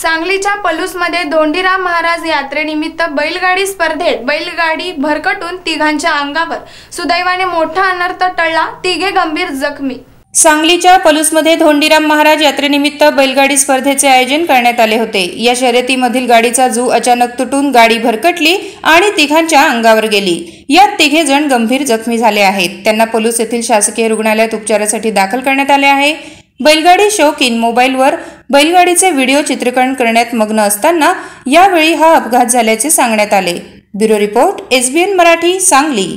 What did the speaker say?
सांगलीच्या पलूसमध्ये दोंडीराम महाराज यात्रेनिमित्त बैलगाडी स्पर्धेत बैलगाडी भरकटून तिघांच्या अंगावर सुदैवाने मोठा अनर्थ टळला तिघे गंभीर जखमी सांगलीच्या पलूसमध्ये धोंडीराम महाराज यात्रेनिमित्त बैलगाडी स्पर्धेचे आयोजन करण्यात आले होते या शर्यतीमधील गाडीचा जू अचानक तुटून गाडी भरकटली आणि तिघांच्या अंगावर गेली यात तिघे जण गंभीर जखमी झाले आहेत त्यांना पलूस येथील शासकीय रुग्णालयात उपचारासाठी दाखल करण्यात आले आहे बैलगाडी शौकीन मोबाईलवर बैलगाडीचे व्हिडिओ चित्रीकरण करण्यात मग्न असताना यावेळी हा अपघात झाल्याचे सांगण्यात आले bureau report SBN Marathi Sangli